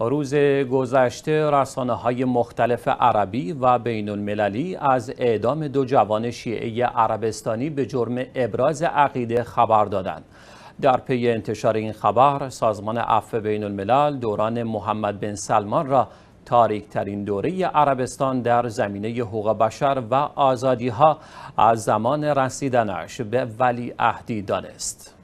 روز گذشته رسانه های مختلف عربی و بین المللی از اعدام دو جوان شیعه عربستانی به جرم ابراز عقیده خبر دادند. در پی انتشار این خبر سازمان عفو بین الملل دوران محمد بن سلمان را تاریک ترین دوره عربستان در زمینه حقوق بشر و آزادی ها از زمان رسیدنش به ولی دانست.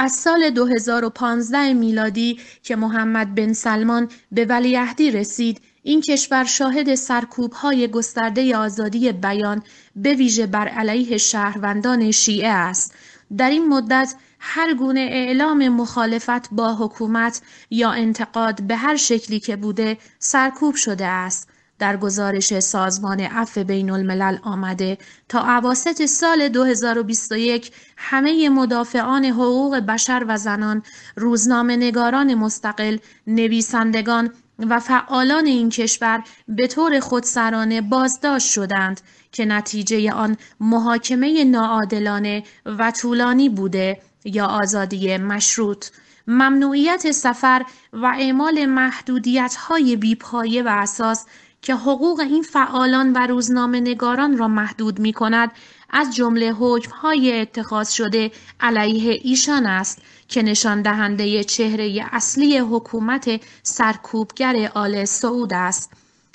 از سال 2015 میلادی که محمد بن سلمان به ولیعهدی رسید این کشور شاهد سرکوب های گسترده آزادی بیان به ویژه بر علیه شهروندان شیعه است در این مدت هر گونه اعلام مخالفت با حکومت یا انتقاد به هر شکلی که بوده سرکوب شده است در گزارش سازمان عفو بین الملل آمده تا عواست سال 2021 همه مدافعان حقوق بشر و زنان، روزنامه نگاران مستقل، نویسندگان و فعالان این کشور به طور خودسرانه بازداشت شدند که نتیجه آن محاکمه ناعادلانه و طولانی بوده یا آزادی مشروط ممنوعیت سفر و اعمال محدودیت های بیپایه و اساس که حقوق این فعالان و روزنامه نگاران را محدود می کند از جمله حکم های اتخاذ شده علیه ایشان است که نشان دهنده چهره اصلی حکومت سرکوبگر آل سعود است.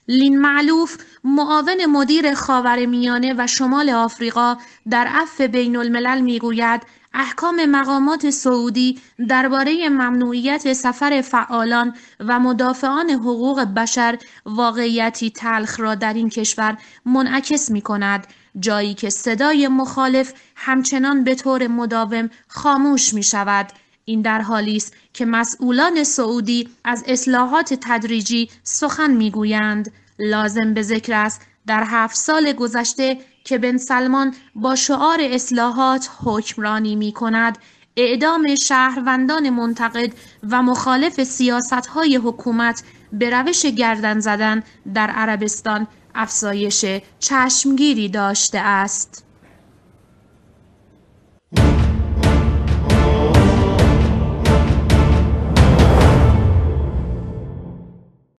لین معلوف معاون مدیر خاور میانه و شمال آفریقا در اف بین الملل میگوید احکام مقامات سعودی درباره ممنوعیت سفر فعالان و مدافعان حقوق بشر واقعیتی تلخ را در این کشور منعکس می کند جایی که صدای مخالف همچنان به طور مداوم خاموش می شود این در حالی است که مسئولان سعودی از اصلاحات تدریجی سخن میگویند لازم به ذکر است در هفت سال گذشته که بن سلمان با شعار اصلاحات حکمرانی می کند اعدام شهروندان منتقد و مخالف سیاست های حکومت به روش گردن زدن در عربستان افزایش چشمگیری داشته است.